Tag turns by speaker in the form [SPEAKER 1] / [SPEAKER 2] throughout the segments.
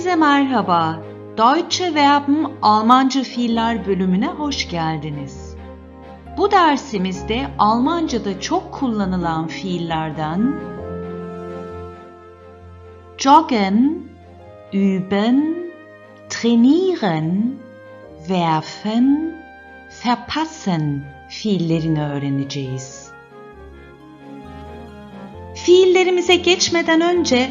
[SPEAKER 1] Herkese merhaba. Deutsche Verben Almanca fiiller bölümüne hoş geldiniz. Bu dersimizde Almanca'da çok kullanılan fiillerden joggen, üben, trainieren, werfen, verpassen fiillerini öğreneceğiz. Fiillerimize geçmeden önce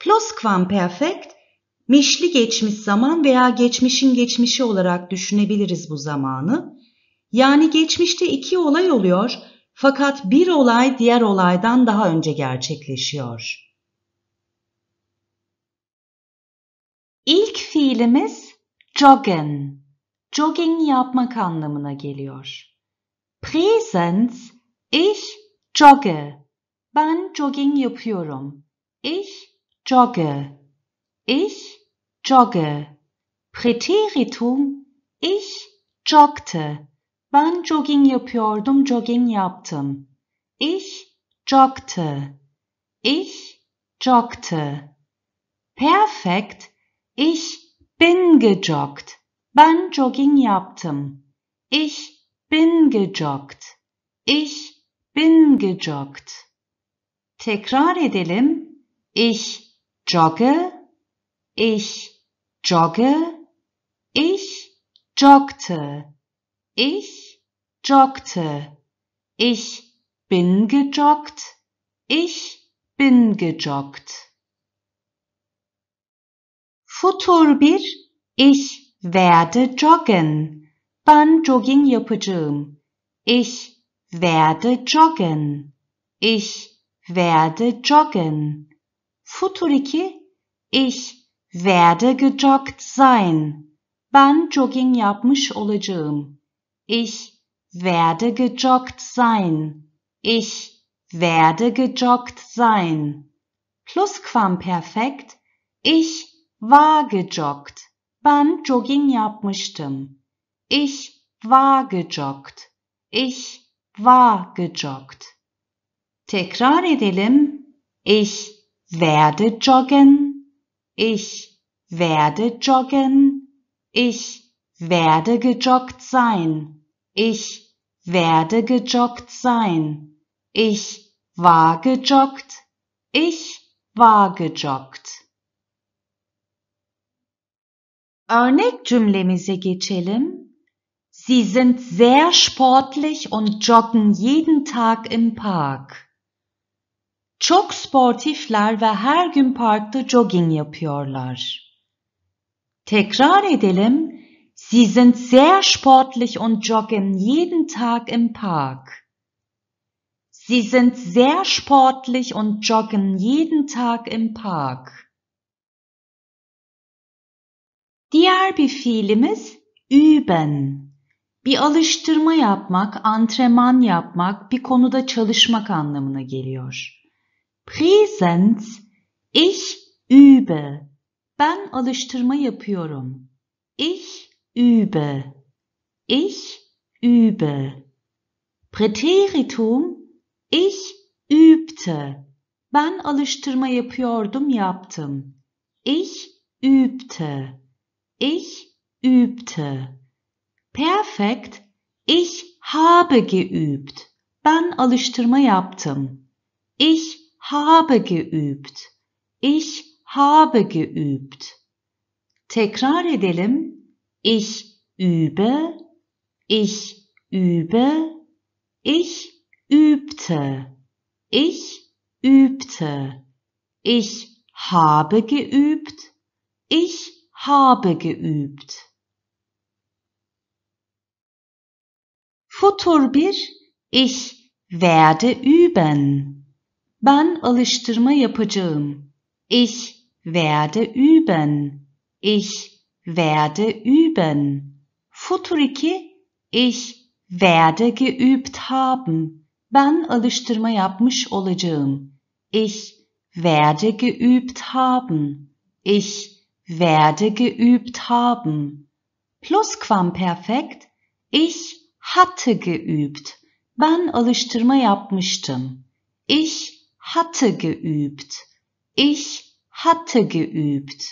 [SPEAKER 1] Plusquamperfect, meşli geçmiş zaman veya geçmişin geçmişi olarak düşünebiliriz bu zamanı. Yani geçmişte iki olay oluyor fakat bir olay diğer olaydan daha önce gerçekleşiyor. İlk fiilimiz joggen. Jogging yapmak anlamına geliyor. Präsens ich jogge. Ben jogging yapıyorum. Ich jogge. Ich jogge. Präteritum ich joggte. Ben jogging yapıyordum, jogging yaptım. Ich joggte. Ich joggte. Perfekt. Ich bin gejoggt. Ben jogging yaptım. Ich bin gejoggt. Ich bin gejoggt. Tekrar edelim. Ich jogge, ich jogge, ich joggte, ich joggte, ich bin gejoggt, ich bin gejoggt. Futur bir, ich werde joggen. Ban jogging yapacağım. Ich werde joggen. Ich werde joggen. Futuriki Ich werde gejoggt sein. Ben jogging yapmış olacağım. Ich werde gejoggt sein. Ich werde gejoggt sein. Plusquamperfekt. Ich war gejoggt. Ben jogging yapmıştım. Ich war gejoggt. Ich war gejoggt. Tekrar edelim. Ich werde joggen, ich werde joggen, ich werde gejoggt sein, ich werde gejoggt sein, ich war gejoggt, ich war gejoggt. Örnek cümlemize geçelim. Sie sind sehr sportlich und joggen jeden Tag im Park. Çok sportifler ve her gün parkta jogging yapıyorlar. Tekrar edelim. Sie sind sehr sportlich und joggen jeden Tag im Park. Sie sind sehr sportlich und joggen jeden Tag im Park. Diğer bir fiilimiz üben. Bir alıştırma yapmak, antrenman yapmak, bir konuda çalışmak anlamına geliyor. Präsenz. ich übe. Ben alıştırma yapıyorum. Ich übe. Ich übe. Präteritum ich übte. Ben alıştırma yapıyordum yaptım. Ich übte. Ich übte. Perfekt. Ich habe geübt. Ben alıştırma yaptım. Ich habe geübt. Ich habe geübt. Tekrar edelim. Ich übe. Ich übe. Ich übte. Ich übte. Ich habe geübt. Ich habe geübt. Futur 1 Ich werde üben. Ben alıştırma yapacağım. Ich werde üben. Ich werde üben. Futur 2 Ich werde geübt haben. Ben alıştırma yapmış olacağım. Ich werde geübt haben. Ich werde geübt haben. Plusquamperfekt. Ich hatte geübt. Ben alıştırma yapmıştım. Ich hatte geübt. Ich hatte geübt.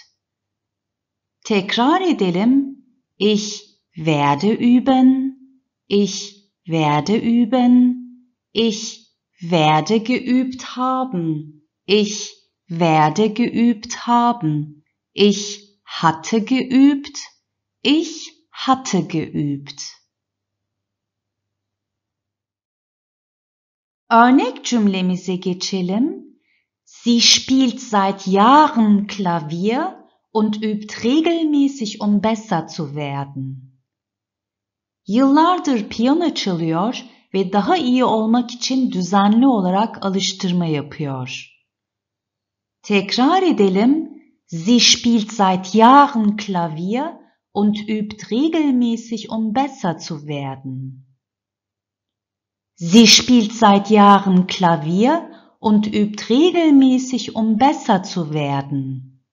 [SPEAKER 1] Tekrar edelim. Ich werde üben. Ich werde üben. Ich werde geübt haben. Ich werde geübt haben. Ich hatte geübt. Ich hatte geübt. Örnek cümlemize geçelim. Sie spielt seit Jahren Klavier und übt regelmäßig, um besser zu werden. Yıllardır piyano çalıyor ve daha iyi olmak için düzenli olarak alıştırma yapıyor. Tekrar edelim. Sie spielt seit Jahren Klavier und übt regelmäßig, um besser zu werden. Sie spielt seit Jahren Klavier und übt regelmäßig, um besser zu werden.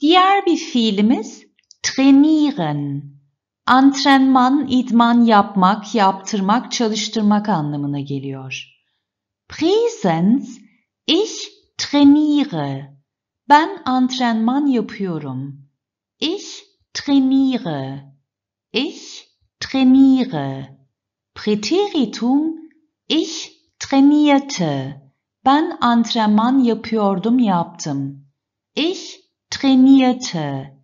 [SPEAKER 1] Diğer bir fiilimiz trainieren. Antrenman, idman yapmak, yaptırmak, çalıştırmak anlamına geliyor. Präsens, ich trainiere. Ben antrenman yapıyorum. Ich trainiere ich trainiere. Präteritum ich trainierte. Ben antrenman yapıyordum yaptım. Ich trainierte.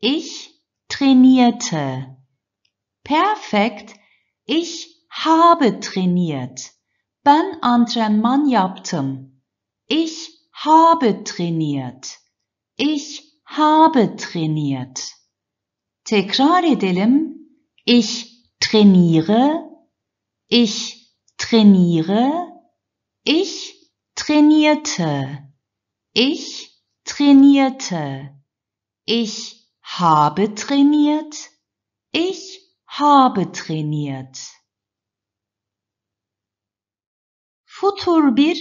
[SPEAKER 1] Ich trainierte. Perfekt. Ich habe trainiert. Ben antrenman yaptım. Ich habe trainiert. Ich habe trainiert. Tekrar edelim. Ich trainiere. Ich trainiere. Ich trainierte. Ich trainierte. Ich habe trainiert. Ich habe trainiert. Futur bir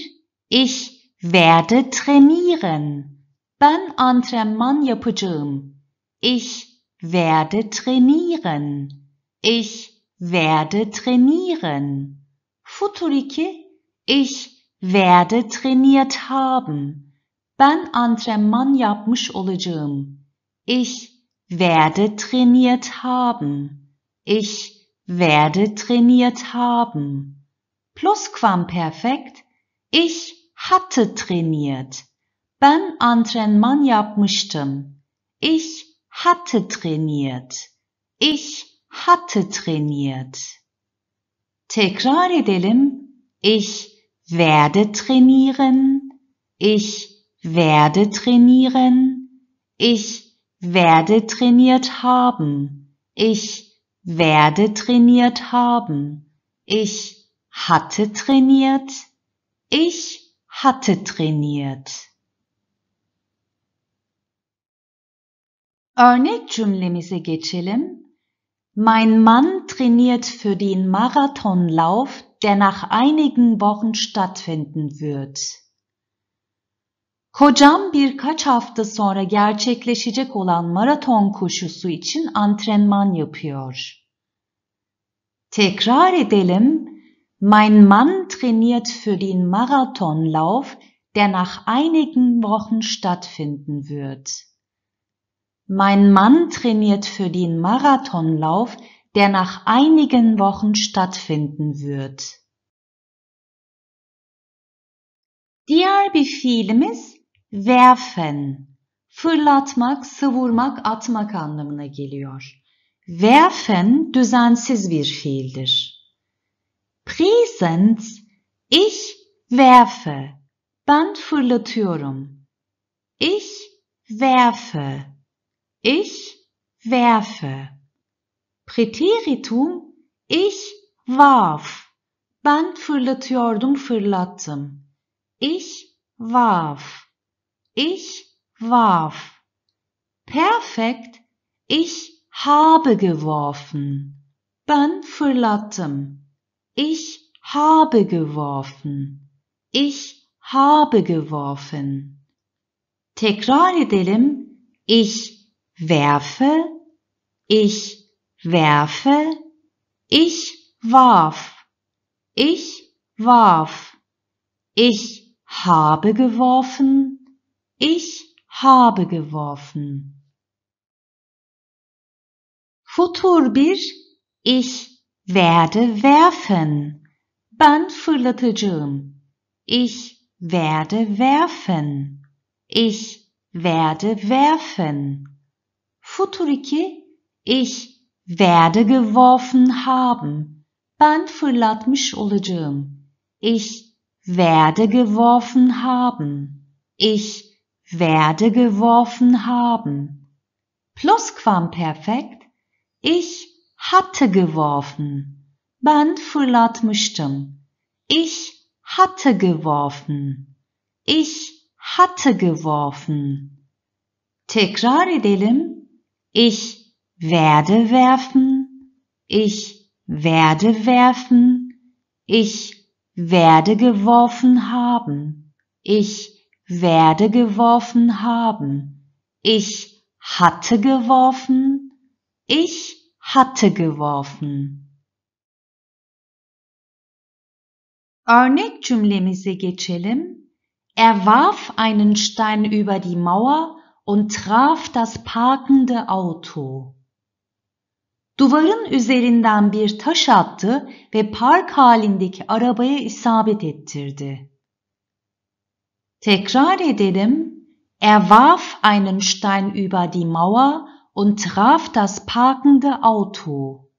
[SPEAKER 1] ich werde trainieren. Ben antrenman yapacağım. Ich werde trainieren. Ich werde trainieren. Futuriki, ich werde trainiert haben. Ben antrenman yapmış olacağım. Ich werde trainiert haben. Ich werde trainiert haben. Plusquamperfekt. Ich hatte trainiert. Ben antrenman yapmıştım. Ich hatte trainiert. Ich hatte trainiert. Tekrar edelim. Ich werde trainieren. Ich werde trainieren. Ich werde trainiert haben. Ich werde trainiert haben. Ich hatte trainiert. Ich hatte trainiert. Örnek cümlemize geçelim. Mein Mann trainiert für den Marathonlauf, der nach einigen Wochen stattfinden wird. Kocam birkaç hafta sonra gerçekleşecek olan maraton koşusu için antrenman yapıyor. Tekrar edelim. Mein Mann trainiert für den Marathonlauf, der nach einigen Wochen stattfinden wird. Mein Mann trainiert für den Marathonlauf, der nach einigen Wochen stattfinden wird. Diğer bir fiilimiz werfen. Fırlatmak, sıvurmak, atmak anlamına geliyor. Werfen düzensiz bir fiildir. Present ich werfe. Ben fırlatıyorum. Ich werfe. Ich werfe. Präteritum ich warf. Ben fırlatıyordum, fırlattım. Ich warf. Ich warf. Perfekt. Ich habe geworfen. Ben fırlattım. Ich habe geworfen. Ich habe geworfen. Tekrar edelim. Ich werfe, ich werfe, ich warf, ich warf, ich habe geworfen, ich habe geworfen. Futur bir, ich werde werfen. Ben fırlatacağım. Ich werde werfen. Ich werde werfen. Futuriki ich werde geworfen haben. Ben fırlatmış olacağım. Ich werde geworfen haben. Ich werde geworfen haben. Plusquamperfekt. Ich hatte geworfen. Ben fırlatmıştım. Ich hatte geworfen. Ich hatte geworfen. Tekrar edelim. Ich werde werfen. Ich werde werfen. Ich werde geworfen haben. Ich werde geworfen haben. Ich hatte geworfen. Ich hatte geworfen. Örnek cümlemize geçelim. Er warf einen Stein über die Mauer und traf das parkende Auto. Duvarın üzerinden bir taş attı ve park halindeki arabaya isabet ettirdi. Tekrar edelim. Er warf einen Stein über die Mauer und traf das parkende Auto.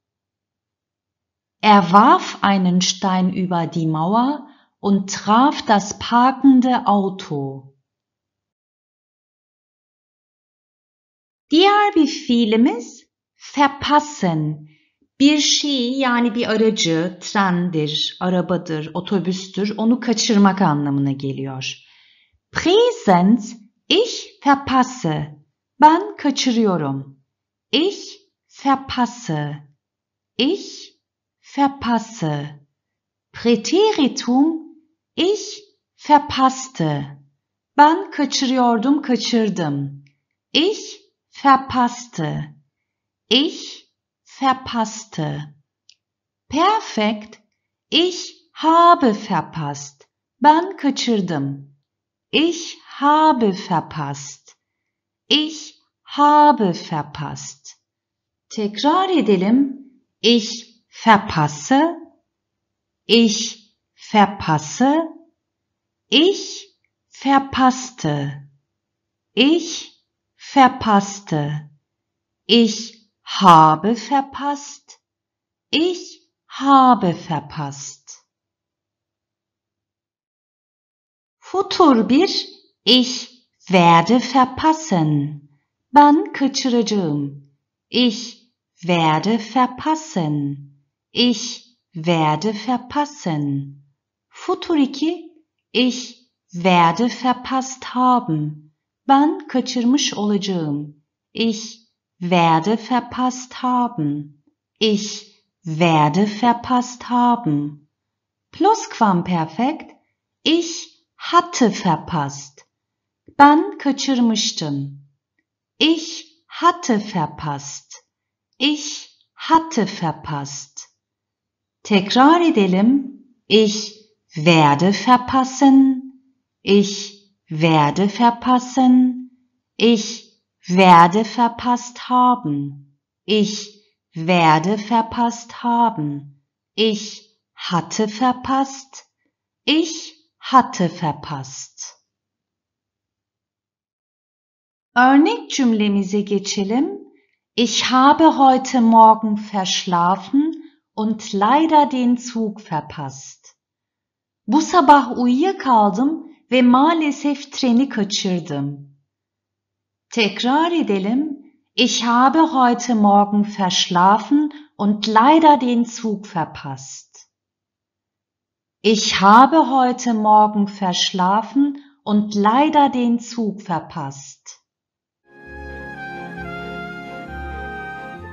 [SPEAKER 1] Er warf einen Stein über die Mauer und traf das parkende Auto. Diğer bir fiilimiz verpassen. Bir şeyi yani bir aracı, trendir, arabadır, otobüstür onu kaçırmak anlamına geliyor. Present ich verpasse. Ben kaçırıyorum. Ich verpasse. Ich verpasse. Präteritum ich verpasste. Ben kaçırıyordum, kaçırdım. Ich verpasste. Ich verpasste. Perfekt. Ich habe verpasst. Ben kaçırdım. Ich habe verpasst. Ich habe verpasst. Tekrar edelim. Ich verpasse. Ich verpasse. Ich verpasste. Ich verpasste. Ich habe verpasst. Ich habe verpasst. Futur bir ich werde verpassen. Ben kaçıracağım. Ich werde verpassen. Ich werde verpassen. Futur iki ich werde verpasst haben. Ben kaçırmış olacağım. Ich werde verpasst haben. Ich werde verpasst haben. Plusquamperfekt. Ich hatte verpasst. Ben kaçırmıştım. Ich hatte verpasst. Ich hatte verpasst. Tekrar edelim. Ich werde verpassen. Ich werde verpassen, ich werde verpasst haben, ich werde verpasst haben, ich hatte verpasst, ich hatte verpasst. Örnek cümlemize geçelim. Ich habe heute Morgen verschlafen und leider den Zug verpasst. Bu sabah uyuyakaldım ve maalesef treni kaçırdım. Tekrar edelim. Ich habe heute Morgen verschlafen und leider den Zug verpasst. Ich habe heute Morgen verschlafen und leider den Zug verpasst.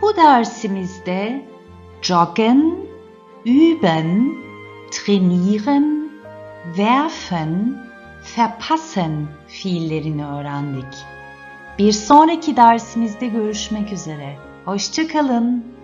[SPEAKER 1] Bu dersimizde joggen, üben, trainieren, werfen verpassen fiillerini öğrendik. Bir sonraki dersimizde görüşmek üzere. Hoşçakalın.